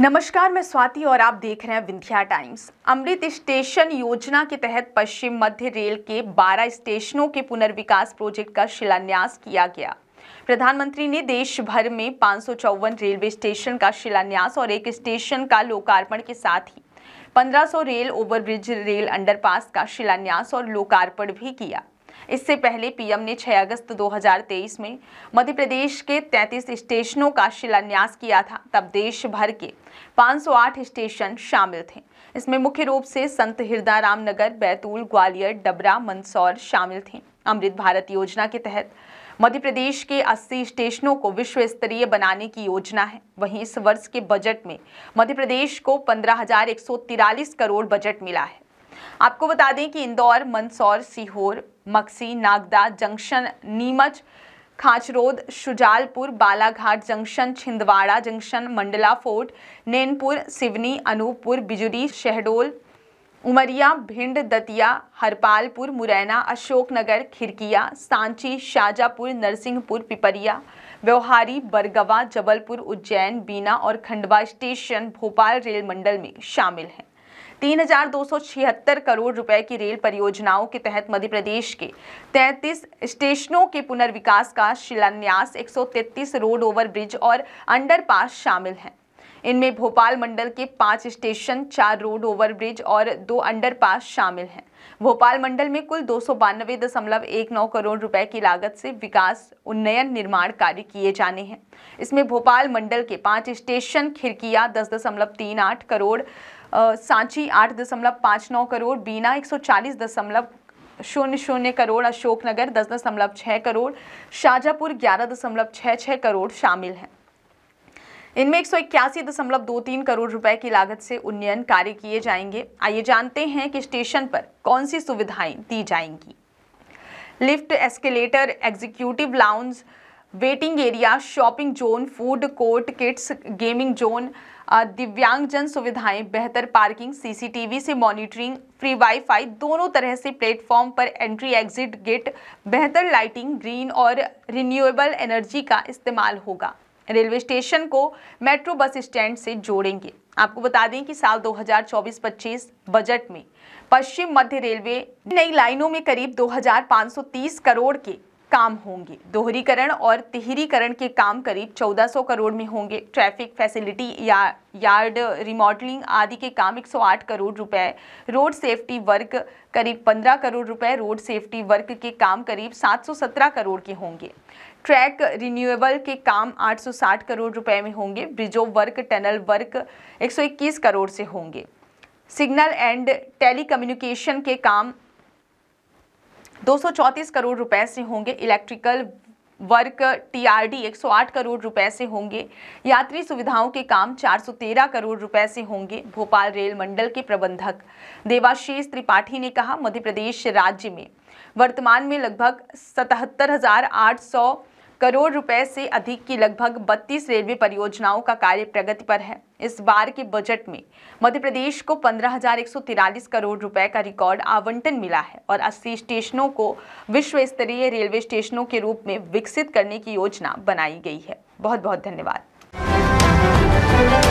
नमस्कार मैं स्वाति और आप देख रहे हैं विंध्या टाइम्स अमृत स्टेशन योजना के तहत पश्चिम मध्य रेल के 12 स्टेशनों के पुनर्विकास प्रोजेक्ट का शिलान्यास किया गया प्रधानमंत्री ने देश भर में पाँच रेलवे स्टेशन का शिलान्यास और एक स्टेशन का लोकार्पण के साथ ही 1500 रेल ओवरब्रिज रेल अंडरपास का शिलान्यास और लोकार्पण भी किया इससे पहले पीएम ने 6 अगस्त 2023 में मध्य प्रदेश के 33 स्टेशनों का शिलान्यास किया था तब देश भर के 508 स्टेशन शामिल थे इसमें मुख्य रूप से संत हृदय रामनगर बैतूल ग्वालियर डबरा मंदसौर शामिल थे अमृत भारत योजना के तहत मध्य प्रदेश के 80 स्टेशनों को विश्व स्तरीय बनाने की योजना है वहीं इस वर्ष के बजट में मध्य प्रदेश को पंद्रह करोड़ बजट मिला है आपको बता दें कि Indore Mandsaur Sehore Maksi Nagda junction Neemuch Khachrod Shujalpur Balaghat junction Chhindwara junction Mandla fort Nainpur Seoni Anuppur Bijuri Shahdol Umaria Bhind Datia Harpalpur Morena Ashoknagar Khirkiya Sanchi Shajapur Narsinghpur Pipariya Beohari Bargawan Jabalpur Ujjain Bina और खंडवा स्टेशन भोपाल रेल मंडल में शामिल हैं तीन करोड़ रुपए की रेल परियोजनाओं के तहत मध्य प्रदेश के 33 स्टेशनों के पुनर्विकास का शिलान्यास 133 रोड ओवर ब्रिज और अंडरपास शामिल हैं इनमें भोपाल मंडल के पाँच स्टेशन चार रोड ओवर ब्रिज और दो अंडरपास शामिल हैं भोपाल मंडल में कुल दो दशमलव एक नौ करोड़ रुपए की लागत से विकास उन्नयन निर्माण कार्य किए जाने हैं इसमें भोपाल मंडल के पाँच स्टेशन खिड़किया दस दशमलव तीन आठ करोड़ सांची आठ दशमलव पाँच नौ करोड़ बीना एक सौ चालीस दशमलव शून्य शून्य करोड़ अशोकनगर दस दशमलव छः करोड़ शाजापुर ग्यारह दशमलव छः छः करोड़ शामिल हैं इनमें एक सौ इक्यासी दशमलव दो तीन करोड़ रुपए की लागत से उन्नयन कार्य किए जाएंगे आइए जानते हैं कि स्टेशन पर कौन सी सुविधाएं दी जाएंगी lift escalator executive lounge waiting area shopping zone food court kits gaming zone दिव्यांगजन सुविधाएं बेहतर पार्किंग सीसीटीवी से मॉनिटरिंग फ्री वाईफाई दोनों तरह से प्लेटफॉर्म पर एंट्री एग्जिट गेट बेहतर लाइटिंग ग्रीन और रिन्यूएबल एनर्जी का इस्तेमाल होगा रेलवे स्टेशन को मेट्रो बस स्टैंड से जोड़ेंगे आपको बता दें कि साल 2024-25 बजट में पश्चिम मध्य रेलवे नई लाइनों में करीब 2530 करोड़ के काम होंगे दोहरीकरण और तिहरीकरण के काम करीब 1400 करोड़ में होंगे ट्रैफिक फैसिलिटी या यार्ड रिमॉडलिंग आदि के काम 108 करोड़ रुपए रोड सेफ्टी वर्क करीब 15 करोड़ रुपए रोड सेफ्टी वर्क के काम करीब 717 करोड़ के होंगे ट्रैक रिन्यूएबल के काम 860 करोड़ रुपए में होंगे ब्रिजो वर्क टनल वर्क एक करोड़ से होंगे सिग्नल एंड टेली के काम 234 करोड़ रुपए से होंगे इलेक्ट्रिकल वर्क टीआरडी 108 करोड़ रुपए से होंगे यात्री सुविधाओं के काम 413 करोड़ रुपए से होंगे भोपाल रेल मंडल के प्रबंधक देवाशीष त्रिपाठी ने कहा मध्य प्रदेश राज्य में वर्तमान में लगभग सतहत्तर हजार आठ सौ करोड़ रुपए से अधिक की लगभग 32 रेलवे परियोजनाओं का कार्य प्रगति पर है इस बार के बजट में मध्य प्रदेश को पंद्रह करोड़ रुपए का रिकॉर्ड आवंटन मिला है और 80 स्टेशनों को विश्व स्तरीय रेलवे स्टेशनों के रूप में विकसित करने की योजना बनाई गई है बहुत बहुत धन्यवाद